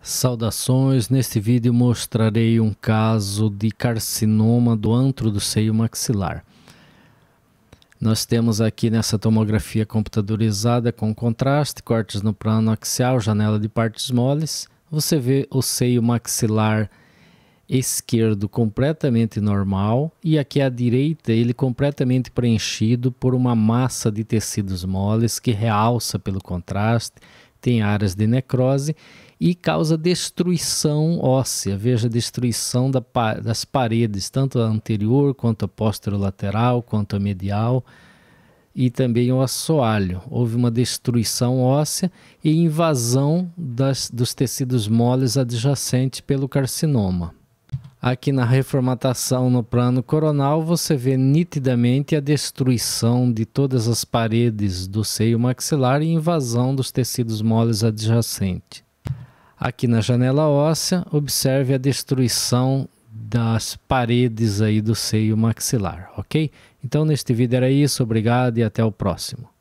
Saudações! Neste vídeo mostrarei um caso de carcinoma do antro do seio maxilar. Nós temos aqui nessa tomografia computadorizada com contraste, cortes no plano axial, janela de partes moles, você vê o seio maxilar esquerdo completamente normal e aqui à direita ele completamente preenchido por uma massa de tecidos moles que realça pelo contraste, tem áreas de necrose e causa destruição óssea, veja, destruição da, das paredes, tanto a anterior quanto a posterolateral, quanto a medial, e também o assoalho. Houve uma destruição óssea e invasão das, dos tecidos moles adjacentes pelo carcinoma. Aqui na reformatação no plano coronal, você vê nitidamente a destruição de todas as paredes do seio maxilar e invasão dos tecidos moles adjacentes. Aqui na janela óssea, observe a destruição das paredes aí do seio maxilar, ok? Então, neste vídeo era isso, obrigado e até o próximo.